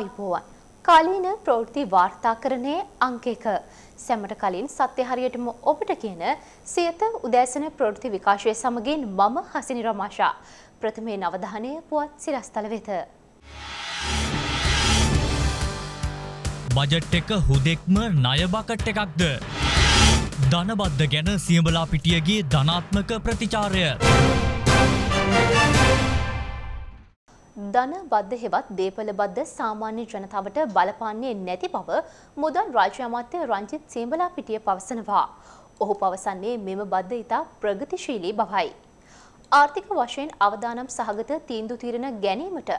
අයිබෝවන් කාලීන ප්‍රවෘත්ති වාර්තාකරණයේ අංක එක සැමට කලින් සත්‍ය හරියටම ඔබට කියන සියත උදෑසන ප්‍රවෘත්ති විකාශය සමගින් මම හසිනි රමාෂා ප්‍රථමයෙන් අවධානය පුවත් සිරස්තල වෙත බජට් එක හුදෙක්ම ණය බකට් එකක්ද ධනබද්ද ගැන සියඹලා පිටියගේ ධනාත්මක ප්‍රතිචාරය ධන බද්ධ හෙවත් දේපල බද්ධ සාමාන්‍ය ජනතාවට බලපාන්නේ නැති බව මුදල් රාජ්‍ය අමාත්‍ය රංජිත් සීඹලා පිටිය පවසනවා. ඔහු පවසන්නේ මෙම බද්ධ ඉතා ප්‍රගතිශීලී බවයි. ආර්ථික වශයෙන් අවදානම් සහගත තීන්දු තීරණ ගැනීමට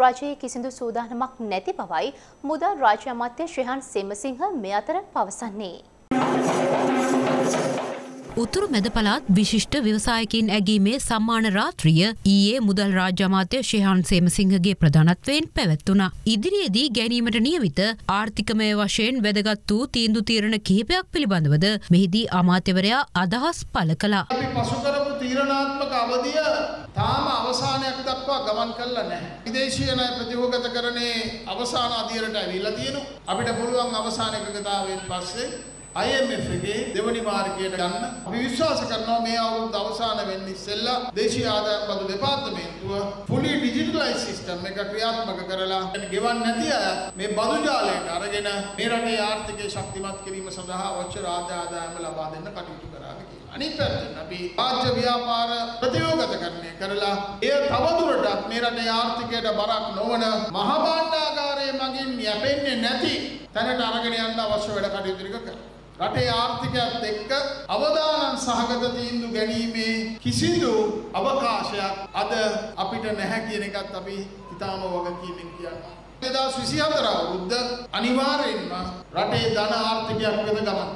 රජයේ කිසිදු සූදානමක් නැති බවයි මුදල් රාජ්‍ය අමාත්‍ය ශ්‍රීහන් සෙමසිංහ මේ අතර පවසන්නේ. උතුරු මැද පළාත් විශිෂ්ට ව්‍යවසායකින් ඇගීමේ සම්මාන රාත්‍රිය ඊයේ මුදල් රාජ්‍ය අමාත්‍ය ශේහාන් සේමසිංහගේ ප්‍රධානත්වයෙන් පැවැත්වුණා. ඉදිරියේදී ගැනීමට නියමිත ආර්ථිකමය වශයෙන් වැදගත් වූ තීන්දු තීරණ කිහිපයක් පිළිබඳවද මෙහිදී අමාත්‍යවරයා අදහස් පළ කළා. අපි පසු කරපු තීරණාත්මක අවධිය තාම අවසානයක් දක්වා ගමන් කළා නැහැ. විදේශීය ණය ප්‍රතිභෝගතකරණයේ අවසාන අධියරට ඇවිල්ලා තියෙනවා. අපිට පුළුවන් අවසාන එකකතාවෙන් පස්සේ IMF එකේ දෙවනි මාර්ගයට යන්න අපි විශ්වාස කරනවා මේ අවුරුද්ද අවසාන වෙන්න ඉස්සෙල්ලා දේශීය ආදායම් පද දෙපාර්තමේන්තුව fully digitalized system එක ක්‍රියාත්මක කරලා ගෙවන් නැති අය මේ බදු ජාලයට අරගෙන මේ රටේ ආර්ථිකය ශක්තිමත් කිරීම සඳහා අවශ්‍ය රාජ්‍ය ආදායම ලබා දෙන්න කටයුතු කරාවි කියලා. අනිත් පැත්තෙන් අපි රාජ්‍ය ව්‍යාපාර ප්‍රතියෝගතකරණය කරලා එය තවදුරටත් මේ රටේ ආර්ථිකයට බරක් නොවන මහා භාණ්ඩාගාරය ආකාරයේ මගින් යැපෙන්නේ නැති තැනට අරගෙන යන්න අවශ්‍ය වැඩ කටයුතු ටික කරනවා. රටේ ආර්ථිකයත් එක්ක අවදානම් සහගත තීන්දුව ගැනීමේ කිසිදු අවකාශයක් අද අපිට නැහැ කියන එකත් අපි ඊටාම වගකීමෙන් කියනවා. 2024 අවුරුද්ද අනිවාර්යයෙන්ම රටේ ධන ආර්ථිකයක් වෙන ගමන් කරනවා.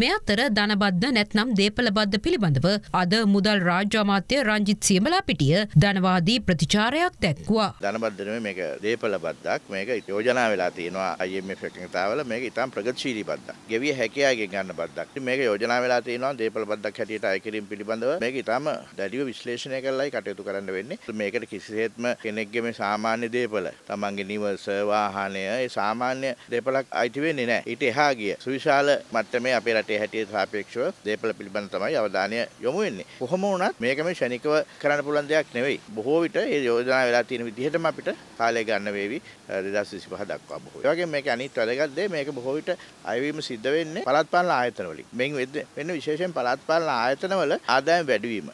මේ අතර ධනබද්ධ නැත්නම් දේපලබද්ධ පිළිබඳව අද මුදල් රාජ්‍ය අමාත්‍ය රංජිත් සියමලා පිටිය ධනවාදී ප්‍රතිචාරයක් දැක්වා. ධනබද්ධ මේක දේපලබද්දක් මේක යෝජනා වෙලා තියෙනවා IMF එකකින් තාවල මේක ඉතාම ප්‍රගතිශීලී බද්දක්. ගෙවිය හැකියාගෙන් ගන්න බද්දක්. මේක යෝජනා වෙලා තියෙනවා දේපල බද්දක් හැටියට අය කිරීම පිළිබඳව මේක ඉතාම දැඩිව විශ්ලේෂණය කරලායි කටයුතු කරන්න වෙන්නේ. මේකට කිසිසේත්ම කෙනෙක්ගේ මේ සාමාන්‍ය දේපල තමන්ගේ නිවස වාහනය ඒ සාමාන්‍ය දේපලක් අයිති වෙන්නේ නැහැ. ඊට එහා ගිය සුවිශාල මට්ටමේ අපේ රටේ හැටියට සාපේක්ෂව දේපල පිළිබඳ තමයි අවධානය යොමු වෙන්නේ. කොහොම වුණත් මේක මේ ශනිකව කරන්න පුළුවන් දෙයක් නෙවෙයි. බොහෝ විට ඒ යෝජනා වෙලා තියෙන විදිහටම අපිට කාලය ගන්න වේවි 2025 දක්වා බොහෝ. ඒ වගේම මේක අනිත් වැදගත් දේ මේක බොහෝ විට අයවීම සිද්ධ වෙන්නේ පළාත් පාලන ආයතන වලින්. මෙන් වෙන විශේෂයෙන් පළාත් පාලන ආයතන වල ආදායම් වැඩිවීම.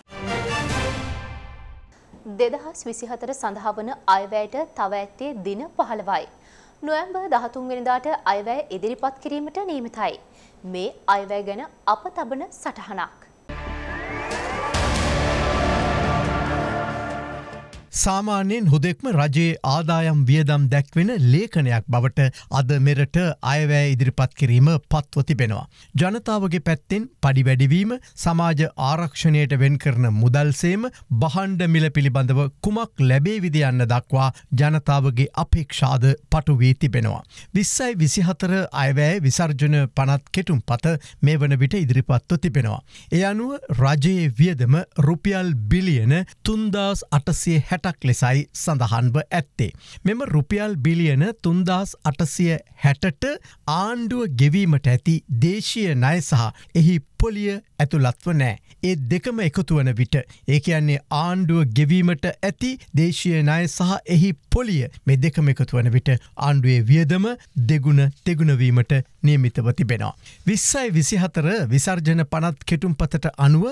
දෙදහස් විසිහතර සඳහා වන අයවැයට තව ඇත්තේ දින පහළවයි. නොවැම්බර් දහතුන්වෙනිදාට අයවැය ඉදිරිපත් කිරීමට නීමිතයි. මේ අයවැය ගැන අප තබන සටහනක්. සාමාන්‍යයෙන් හුදෙක්ම රජයේ ආදායම් වියදම් දැක්වෙන ලේඛනයක් බවට අද මෙරට අයවැය ඉදිරිපත් කිරීම පත්ව තිබෙනවා. ජනතාවගේ පැත්තෙන් පඩි වැඩිවීම සමාජ ආරක්ෂණයට වෙන් කරන මුදල්සේම බහන්ඩ මිල පිළිබඳව කුමක් ලැබේ විදියන්න දක්වා ජනතාවගේ අපේක්ෂාද පටුවී තිබෙනවා. විස්සයි විසිහතර අයවැෑ විසර්ජන පනත් කෙටුම් පත මේ වන විට ඉදිරිපත්ව තිබෙනවා. එය අනුව රජයේ වියදම රුපියල් බිලියන තුන්දස් අටසේ හැට අටක් ලෙසයි සඳහන්ව ඇත්තේ. මෙම රුපියල් බිලියන තුන්දස් අටසය හැටට ආණ්ඩුව ගෙවීමට ඇති දේශය නය සහ එහි පොලිය ඇතුළත්ව නෑ. ඒ දෙකම එකතුවන විට ඒ කියන්නේ ආණ්ඩුව ගෙවීමට ඇති දේශය නය සහ එහි පොලිය මේ දෙකම එකතුවන විට ආණ්ඩුවේ වියදම දෙගුණ තෙගුණවීමට නියමිතව තිබෙනවා. විස්සයි විසිහතර විසර්ජන පනත් කෙටුම් පතට අනුව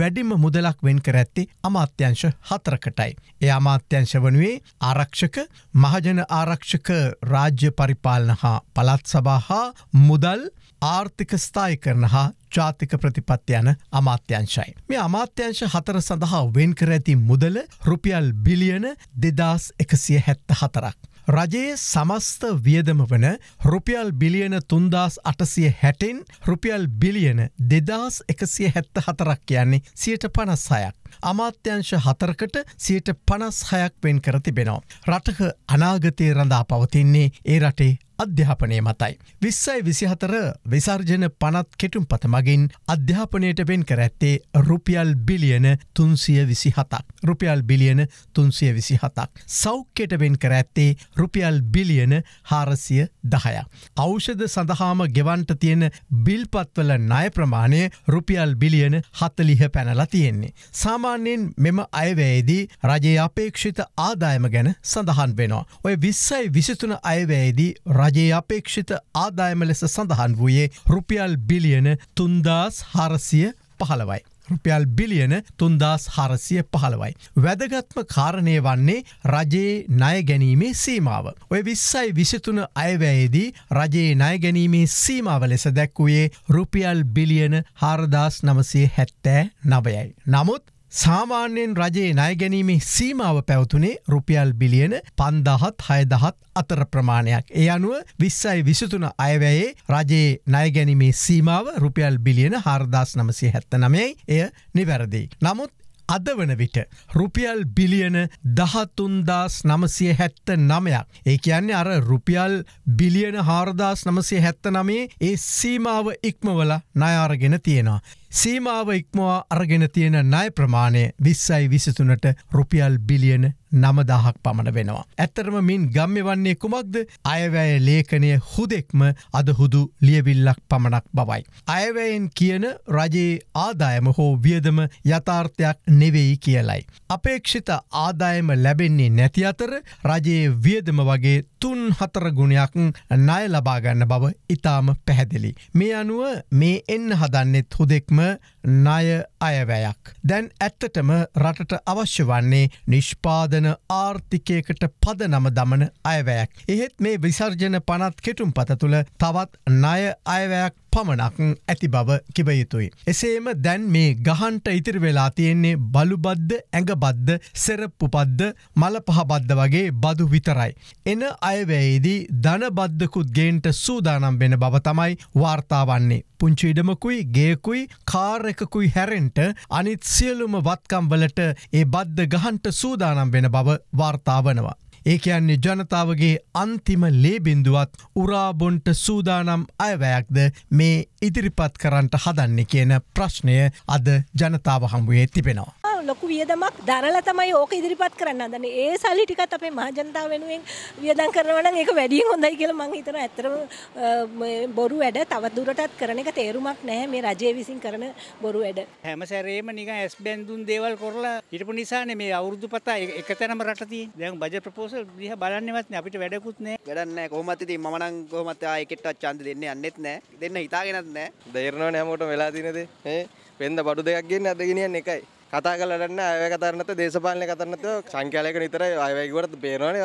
වැඩිම මුදලක් වෙන් කර ඇත්තේ අමාත්‍යංශ හතරකටයි. ඒ අමාත්‍යංශ වනුවේ ආරක්ෂක මහජන ආරක්ෂක රාජ්‍ය පරිපාලන හා පළත් සභා හා මුදල් ආර්ථික ස්ථායි කරන හා ජාතික ප්‍රතිපත්ති යන අමාත්‍යංශයි. මේ අමාත්‍යංශ හතර සඳහා වෙන් කර ඇති මුදල රුපියල් බිලියන දෙදස් එකසිය හැත්ත හතරක්. රජයේ සමස්ත වියදම වන රුපියල් බිලියන තුන්දස් අටසිය හැටෙන් රුපියල් බිලියන දෙදස් එකසිය හැත්ත හතරක් කියන්නේ සියට පනස් හයක්. අමාත්‍යංශ හතරකට සියට පනස් හයක් වෙන් කර තිබෙනවා. රටක අනාගතය රඳා පවතින්නේ ඒ රටේ අධ්‍යාපනය මතයි. විස්සයි විසිහතර විසර්ජන පනත් කෙටුම් පතමගින් අධ්‍යාපනයට වෙන් කර ඇත්තේ රුපියල් බිලියන තුන්සිය විසි හතක්. රුපියල් බිලියන තුන්සිය විසි හතක්. සෞඛ්‍යට වෙන් කර ඇත්තේ රුපියල් බිලියන හාරසිය දහය. අෞෂධ සඳහාම ගෙවන්ට තියෙන බිල්පත්වල නය ප්‍රමාණය රුපියල් බිලියන හතලිහ පැනලා තියෙන්නේ. සාමාන්‍යයෙන් මෙම අයවැයේදී රජයේ අපේක්ෂිත ආදායම ගැන සඳහන් වෙනවා. ඔය විස්සයි විසිතුන අයවැයේදී රජ රජයේ අපේක්ෂිත ආදායම ලෙස සඳහන් වූයේ රුපියල් බිලියන තුන්දාස් හරසිය පහළවයි. රුපියල් බිලියන තුන්දස් හරසිය පහළවයි. වැදගත්ම කාරණය වන්නේ රජයේ ණය ගැනීමේ සීමාව. ඔය විස්සයි විසිතුන අයවැයේදී රජයේ ණය ගැනීමේ සීමාව ලෙස දැක්වුවේ රුපියල් බිලියන හාරදාස් නමසේ හැත්තෑ නවයයි. නමුත් සාමාන්‍යයෙන් රජයේ ණයගැනීමේ සීමාව පැවතුනේ රුපියල් බිලියන පන්දහත් හයදහත් අතර ප්‍රමාණයක්. ඒ අනුව විස්සයි විසතුන අයවැයේ රජයේ ණයගැනීමේ සීමාව රුපියල් බිලියන හාරදාස් නමසේ හැත්ත නමයි එය නිවැරදි. නමුත් අද වන විට රුපියල් බිලියන දහතුන්දස් නමසය හැත්ත නමයක්. ඒ කියන්නේ අර රුපියල් බිලියන හාරදාස් නමසේ හැත්ත නමේ ඒ සීමාව ඉක්මවල නයාරගෙන තියෙනවා. සීමාව ඉක්මවා අරගෙන තියෙන නය ප්‍රමාණය විස්සයි විසතුනට රුපියල් බිලියන නමදාහක් පමණ වෙනවා. ඇත්තරම මින් ගම්ම වන්නේ කුමක්ද අයවැය ලේඛනය හුදෙක්ම අදහුදු ලියවිල්ලක් පමණක් බවයි. අයවැයෙන් කියන රජයේ ආදායම හෝ වියදම යථාර්ථයක් නෙවෙයි කියලයි. අපේක්ෂිත ආදායම ලැබෙන්නේ නැති අතර රජයේ වියදම වගේ තුන් හතර ගුණයක් ණය ලබාගන්න බව ඉතාම පැහැදිලි. මේ අනුව මේ එන්න හදන්නෙත් හුදෙක්ම එක්ම ණය අයවැයක්. දැන් ඇත්තටම රටට අවශ්‍ය වන්නේ නිෂ්පාදන ආර්ථිකයකට පද නම දමන අයවැයක්. එහෙත් මේ විසර්ජන පනත් කෙටුම් පත තුළ තවත් ණය අයවැයක් පමණක් ඇති බව කිවයුතුයි. එසේම දැන් මේ ගහන්ට ඉතිරි වෙලා තියෙන්නේ බලුබද්ද ඇඟබද්ද සෙරප්පුපද්ද මල පහබද්ද වගේ බදු විතරයි. එන අයවැයේදී ධනබද්ධකුත් ගේන්ට සූදානම් වෙන බව තමයි වාර්තාවන්නේ. පුංචිඩමකුයි ගේකුයි කාර එකකුයි හැරෙන්ට අනිත් සියලුම වත්කම්වලට ඒ බද්ධ ගහන්ට සූදානම් වෙන බව වාර්තාවනවා. ඒ කියන්නේ ජනතාවගේ අන්තිම ලේබින්දුවත් උරාබොන්ට සූදානම් අයවැයක්ද මේ ඉදිරිපත් කරන්නට හදන්න කියන ප්‍රශ්නය අද ජනතාව හම්බුවේ තිබෙනවා. ලොකු වියදමක් දරලා තමයි ඕක ඉදිරිපත් කරන්න හදන්නේ. ඒ සල්ලි ටිකත් අපේ මහජනතාව වෙනුවෙන් වියදම් කරනවා නම් ඒක වැඩියෙන් හොඳයි කියලා මම හිතනවා. ඇත්තටම බොරු වැඩ තව දුරටත් කරන එක තේරුමක් නැහැ මේ රජය විසින් කරන බොරු වැඩ. හැම සැරේම නිකන් ඇස් බැඳුන් දේවල් කරලා හිටපු නිසානේ මේ අවුරුදු පතා එක තැනම රට තියෙන්නේ. දැන් බජට් ප්‍රොපෝසල් දිහා බලන්නේවත් නෑ අපිට වැඩකුත් නෑ. වැඩක් නෑ කොහොමත් ඉතින් මම නම් කොහොමත් ආ එකෙක්ටවත් ඡන්ද දෙන්න යන්නෙත් නෑ. දෙන්න හිතාගෙනත් නෑ. දේරනවනේ හැමෝටම වෙලා තියෙන දේ. ඈ වෙන්ද බඩු දෙකක් ගන්න අද ගෙනියන්නේ එකයි. කතා කලටන්න ඇය කතරනත දේශපාලන කතරනත සංඛ්‍යාලයක නිතර අයවැකිවට පේනවන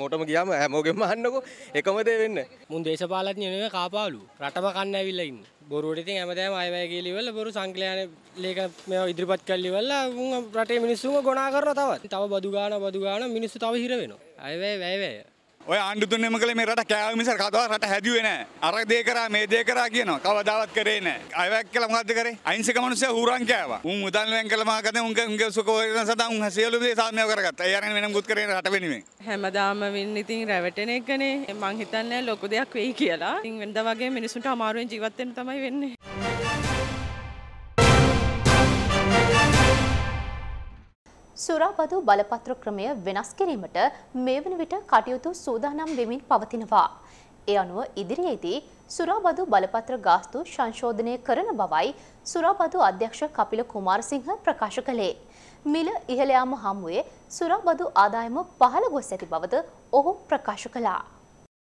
මෝටම ගියාම හැමෝගෙම අන්නක එකමදේ වෙන්න මුන් දේශපාලත් නව කාපාලු රටම කන්න ඇවිල්ලඉන්න බොරුවටඉතින් ඇමතෑම අයවැකිලිවල බොරු සංකලයන ලේක මෙ ඉදිරිපත් කල්ලිවල්ල රටේ මිනිස්සුම ගොනා කරන තවත් තව බදුගාන බදුගාන මිනිස්සු තව හිර වෙන අයවැ වැෑවැය ඔය ආණ්ඩු තුනම කළේ මේ රට කෑව මිස කතාව රට හැදුවේ නෑ. අර දේ කරා මේ දේ කරා කියනවා. කවදාවත් කරේ නෑ. අයවැක් කළා මොකද්ද කරේ? අහිංසක මිනිස්සු හුරන් කෑවා. උන් උදන් වෙන් කළා මා කතේ උන්ගේ උන්ගේ සුඛ වේදනා සදා උන් සියලු දේ සාමනය කරගත්තා. ඒ අරගෙන වෙනම් ගුත් කරේ රට වෙනුවෙන්. හැමදාම වෙන්න ඉතින් රැවටෙන එකනේ. මං හිතන්නේ ලොකු දෙයක් වෙයි කියලා. ඉතින් වෙනදා වගේ මිනිසුන්ට අමාරුවෙන් ජීවත් වෙන්න තමයි වෙන්නේ. සුරාබදු බලපත්‍ර ක්‍රමය වෙනස් කිරීමට මේ වන විට කටයුතු සූදානම් වෙමින් පවතිනවා. ඒ අනුව ඉදිරියේදී සුරාබදු බලපත්‍ර ගාස්තු සංශෝධනය කරන බවයි සුරාබදු අධ්‍යක්ෂ කපිල කුමාරසිංහ ප්‍රකාශ කළේ. මිල ඉහළයාම හමුවේ සුරාබදු ආදායම පහළ ගොස් ඇති බවද ඔහු ප්‍රකාශ කළා.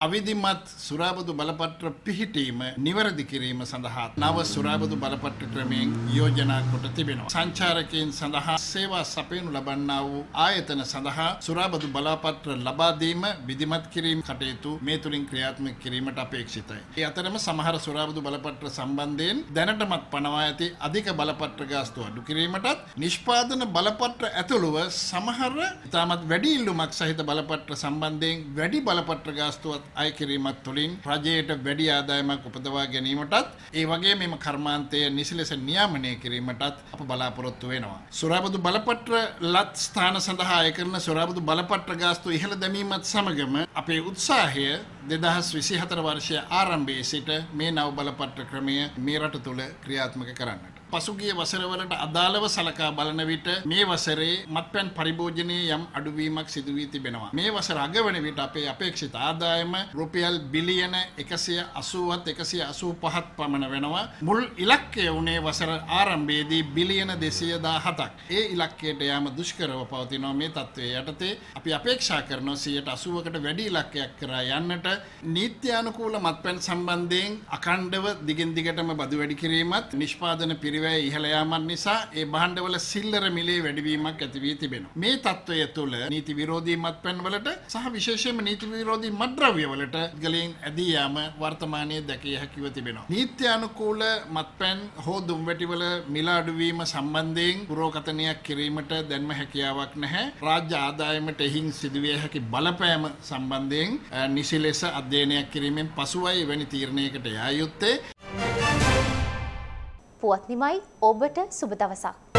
අවිධිමත් සුරාබදු බලපත්‍ර පිහිටීම නිවැරදි කිරීම සඳහා නව සුරාබදු බලපත්‍ර ක්‍රමයෙන් යෝජනා කොට තිබෙනවා. සංචාරකයන් සඳහා සේවා සපයනු ලබන්නා වූ ආයතන සඳහා සුරාබදු බලපත්‍ර ලබා දීම විධිමත් කිරීම කටයුතු මේ තුලින් ක්‍රියාත්මක කිරීමට අපේක්ෂිතයි. ඒ අතරම සමහර සුරාබදු බලපත්‍ර සම්බන්ධයෙන් දැනටමත් පනවා ඇති අධික බලපත්‍ර ගාස්තු අඩු කිරීමටත් නිෂ්පාදන බලපත්‍ර ඇතුළුව සමහර ඉතාමත් වැඩි ඉල්ලුමක් සහිත බලපත්‍ර සම්බන්ධයෙන් වැඩි බලපත්‍ර ගාස්තුවත් අය කිරීමත් තුළින් රජයට වැඩි ආදායමක් උපදවා ගැනීමටත් ඒ වගේ මෙම කර්මාන්තය නිසිලෙස නියාමනය කිරීමටත් අප බලාපොරොත්තු වෙනවා. සුරාබදු බලපත්‍ර ලත් ස්ථාන සඳහා අය කරන සුරාබදු බලපත්‍ර ගාස්තු ඉහළ දැමීමත් සමගම අපේ උත්සාහය දෙදහස් විසි හතර වර්ෂය ආරම්භයේ සිට මේ නව බලපත්‍ර ක්‍රමය මේ රට තුළ ක්‍රියාත්මක කරන්නට. පසුගිය වසරවලට අදාළව සලකා බලන විට මේ වසරේ මත්පැන් පරිභෝජනයේ යම් අඩුවීමක් සිදු වී තිබෙනවා. මේ වසර අගවන විට අපේ අපේක්ෂිත ආදායම රුපියල් බිලියන 180ත් 185ත් පමණ වෙනවා. මුල් ඉලක්කය වුණේ වසර ආරම්භයේදී බිලියන 217ක්. ඒ ඉලක්කයට යාම දුෂ්කරව පවතිනවා මේ තත්ත්වයේ යටතේ. අපි අපේක්ෂා කරනවා 180කට වැඩි ඉලක්කයක් කරා යන්නට නීත්‍යානුකූල මත්පැන් සම්බන්ධයෙන් අඛණ්ඩව දිගින් දිගටම බදු වැඩි කිරීමත් නිෂ්පාදන පිරිස පරිවැය ඉහළ යාමන් නිසා ඒ භාණ්ඩවල සිල්ලර මිලේ වැඩිවීමක් ඇති වී තිබෙනවා. මේ තත්ත්වය තුළ නීති විරෝධී මත්පැන්වලට සහ විශේෂයෙන්ම නීති විරෝධී මත්ද්‍රව්‍යවලට ගලින් ඇදී යාම වර්තමානයේ දැකිය හැකිව තිබෙනවා. නීත්‍යානුකූල මත්පැන් හෝ දුම්වැටිවල මිල අඩුවීම සම්බන්ධයෙන් පුරෝකථනයක් කිරීමට දැන්ම හැකියාවක් නැහැ. රාජ්‍ය ආදායමට එහින් සිදුවිය හැකි බලපෑම සම්බන්ධයෙන් නිසි ලෙස අධ්‍යයනයක් කිරීමෙන් පසුවයි එවැනි තීරණයකට යා යුත්තේ පුවත්නිමයි ඔබට සුබ දවසක්.